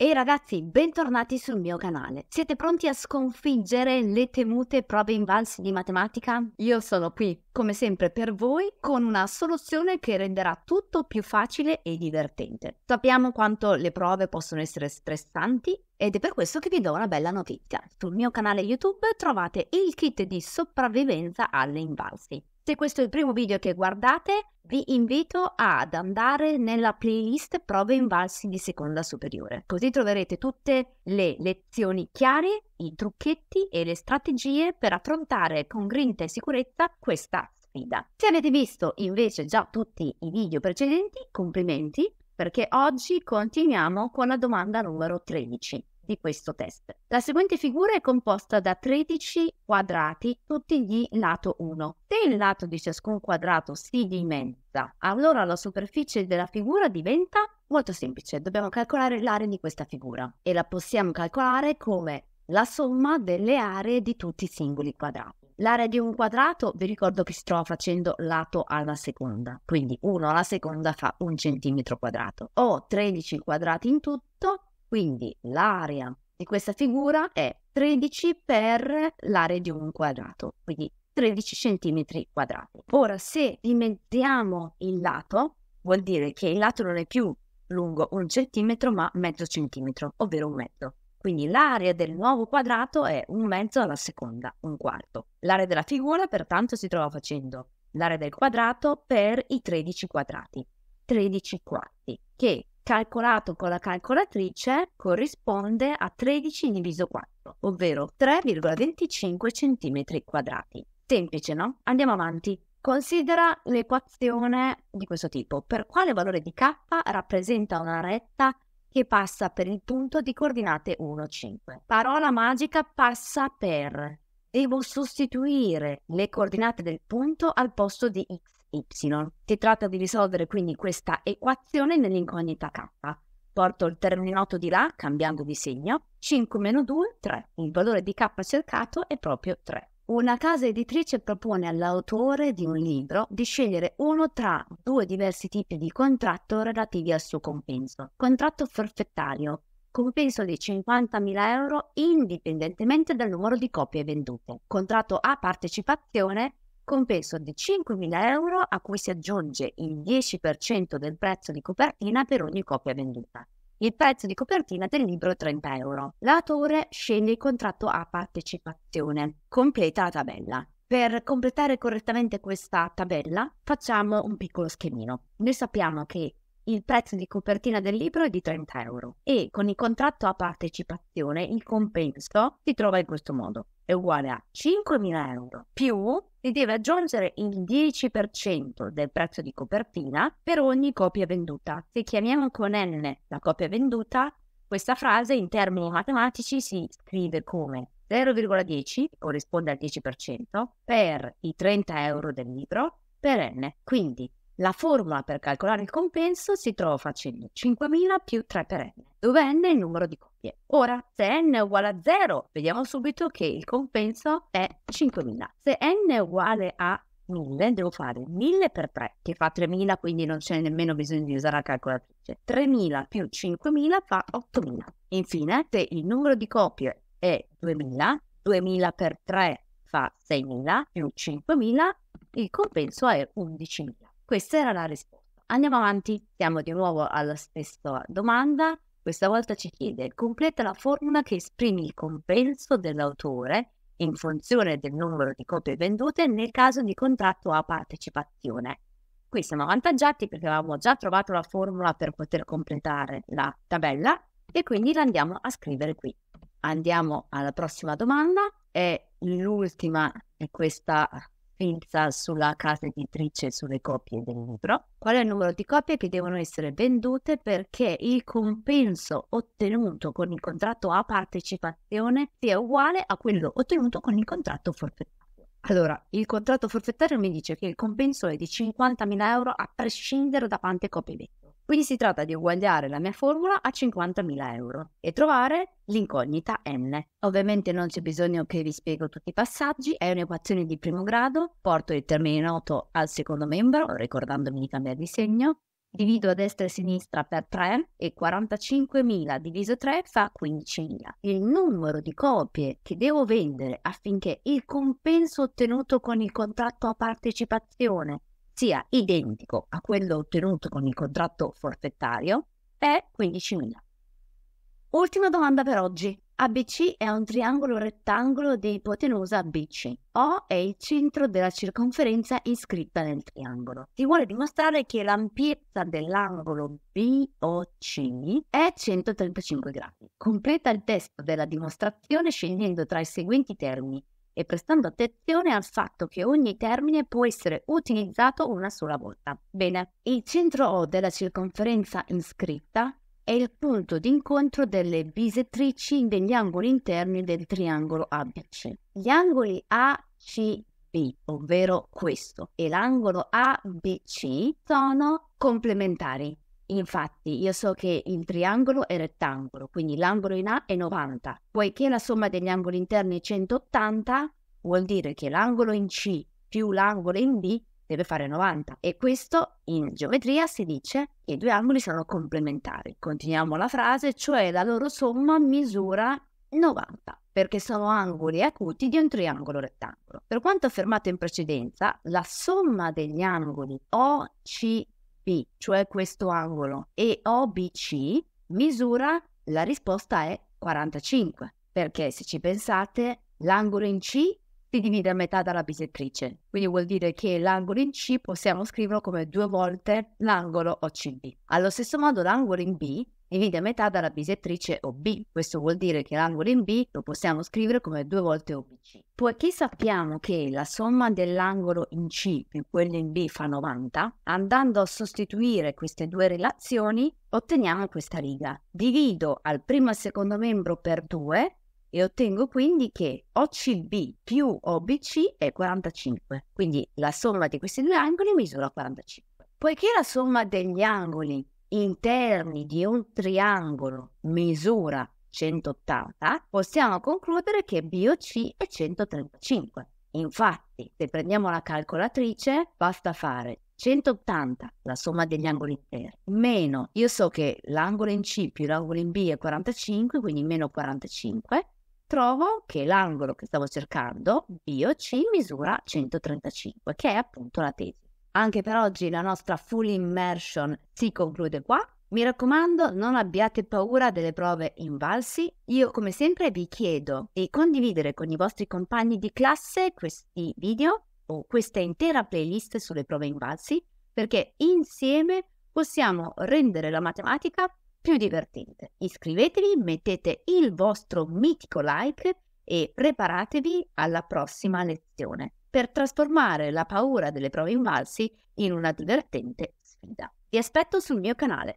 Ehi ragazzi, bentornati sul mio canale. Siete pronti a sconfiggere le temute prove invalsi di matematica? Io sono qui, come sempre, per voi con una soluzione che renderà tutto più facile e divertente. Sappiamo quanto le prove possono essere stressanti ed è per questo che vi do una bella notizia. Sul mio canale YouTube trovate il kit di sopravvivenza alle invalsi. Se questo è il primo video che guardate, vi invito ad andare nella playlist Prove Invalsi di seconda superiore. Così troverete tutte le lezioni chiare, i trucchetti e le strategie per affrontare con grinta e sicurezza questa sfida. Se avete visto invece già tutti i video precedenti, complimenti, perché oggi continuiamo con la domanda numero 13 di questo test. La seguente figura è composta da 13 quadrati, tutti di lato 1. Se il lato di ciascun quadrato si dimezza, allora la superficie della figura diventa molto semplice. Dobbiamo calcolare l'area di questa figura e la possiamo calcolare come la somma delle aree di tutti i singoli quadrati. L'area di un quadrato, vi ricordo che trova facendo lato alla seconda, quindi 1 alla seconda fa un centimetro quadrato. Ho 13 quadrati in tutto quindi l'area di questa figura è 13 per l'area di un quadrato, quindi 13 cm quadrati. Ora, se dimentichiamo il lato, vuol dire che il lato non è più lungo un centimetro, ma mezzo centimetro, ovvero un mezzo. Quindi l'area del nuovo quadrato è un mezzo alla seconda, un quarto. L'area della figura, pertanto, si trova facendo l'area del quadrato per i 13 quadrati, 13 quarti, che calcolato con la calcolatrice corrisponde a 13 diviso 4, ovvero 3,25 cm quadrati. Semplice, no? Andiamo avanti. Considera l'equazione di questo tipo. Per quale valore di k rappresenta una retta che passa per il punto di coordinate 1, 5? Parola magica passa per. Devo sostituire le coordinate del punto al posto di x y. Si tratta di risolvere quindi questa equazione nell'incognita k. Porto il terminato di là cambiando di segno. 5 meno 2, 3. Il valore di k cercato è proprio 3. Una casa editrice propone all'autore di un libro di scegliere uno tra due diversi tipi di contratto relativi al suo compenso. Contratto forfettario, compenso di 50.000 euro indipendentemente dal numero di copie vendute. Contratto a partecipazione, compenso di 5.000 euro a cui si aggiunge il 10% del prezzo di copertina per ogni copia venduta. Il prezzo di copertina del libro è 30 euro. L'autore sceglie il contratto a partecipazione. Completa la tabella. Per completare correttamente questa tabella facciamo un piccolo schemino. Noi sappiamo che il prezzo di copertina del libro è di 30 euro e con il contratto a partecipazione il compenso si trova in questo modo. È uguale a 5.000 euro più si deve aggiungere il 10% del prezzo di copertina per ogni copia venduta. Se chiamiamo con N la copia venduta, questa frase in termini matematici si scrive come 0,10 corrisponde al 10% per i 30 euro del libro per n. Quindi la formula per calcolare il compenso si trova facendo 5.000 più 3 per n, dove n è il numero di coppie. Ora, se n è uguale a 0, vediamo subito che il compenso è 5.000. Se n è uguale a 1000, devo fare 1000 per 3, che fa 3000, quindi non c'è nemmeno bisogno di usare la calcolatrice. 3000 più 5000 fa 8000. Infine, se il numero di coppie è 2000, 2000 per 3 fa 6000 più 5000, il compenso è 11000. Questa era la risposta. Andiamo avanti, siamo di nuovo alla stessa domanda. Questa volta ci chiede, completa la formula che esprime il compenso dell'autore in funzione del numero di copie vendute nel caso di contratto a partecipazione. Qui siamo avvantaggiati perché avevamo già trovato la formula per poter completare la tabella e quindi la andiamo a scrivere qui. Andiamo alla prossima domanda, è l'ultima di questa influenza sulla casa editrice sulle copie del libro, qual è il numero di copie che devono essere vendute perché il compenso ottenuto con il contratto a partecipazione sia uguale a quello ottenuto con il contratto forfettario. Allora, il contratto forfettario mi dice che il compenso è di 50.000 euro a prescindere da quante copie vendo. Quindi si tratta di uguagliare la mia formula a 50.000 euro e trovare l'incognita n. Ovviamente non c'è bisogno che vi spiego tutti i passaggi, è un'equazione di primo grado, porto il termine noto al secondo membro, ricordandomi di cambiare di segno, divido a destra e a sinistra per 3 e 45.000 diviso 3 fa 15.000. Il numero di copie che devo vendere affinché il compenso ottenuto con il contratto a partecipazione sia identico a quello ottenuto con il contratto forfettario è 15.000. Ultima domanda per oggi. ABC è un triangolo rettangolo di ipotenusa BC. O è il centro della circonferenza iscritta nel triangolo. Si vuole dimostrare che l'ampiezza dell'angolo BOC è 135 gradi. Completa il testo della dimostrazione scegliendo tra i seguenti termini e prestando attenzione al fatto che ogni termine può essere utilizzato una sola volta. Bene, il centro O della circonferenza inscritta è il punto d'incontro delle bisettrici degli angoli interni del triangolo ABC. Gli angoli ACB, ovvero questo, e l'angolo ABC sono complementari Infatti, io so che il triangolo è rettangolo, quindi l'angolo in A è 90. Poiché la somma degli angoli interni è 180, vuol dire che l'angolo in C più l'angolo in B deve fare 90. E questo in geometria si dice che i due angoli sono complementari. Continuiamo la frase, cioè la loro somma misura 90 perché sono angoli acuti di un triangolo rettangolo. Per quanto affermato in precedenza, la somma degli angoli OCD cioè questo angolo, e OBC misura, la risposta è 45, perché se ci pensate, l'angolo in C si divide a metà dalla bisettrice. Quindi vuol dire che l'angolo in C possiamo scriverlo come due volte l'angolo OCB. Allo stesso modo l'angolo in B divide a metà dalla bisettrice OB. Questo vuol dire che l'angolo in B lo possiamo scrivere come due volte OBC. Poiché sappiamo che la somma dell'angolo in C e quello in B fa 90, andando a sostituire queste due relazioni otteniamo questa riga. Divido al primo e secondo membro per 2 e ottengo quindi che OCB più OBC è 45, quindi la somma di questi due angoli misura 45. Poiché la somma degli angoli interni di un triangolo misura 180, possiamo concludere che BOC è 135. Infatti, se prendiamo la calcolatrice, basta fare 180, la somma degli angoli interni, meno, io so che l'angolo in C più l'angolo in B è 45, quindi meno 45, trovo che l'angolo che stavo cercando, BOC, misura 135, che è appunto la tesi. Anche per oggi la nostra full immersion si conclude qua. Mi raccomando, non abbiate paura delle prove invalsi. Io, come sempre, vi chiedo di condividere con i vostri compagni di classe questi video o questa intera playlist sulle prove invalsi, perché insieme possiamo rendere la matematica più divertente. Iscrivetevi, mettete il vostro mitico like e preparatevi alla prossima lezione per trasformare la paura delle prove invalsi in una divertente sfida. Vi aspetto sul mio canale.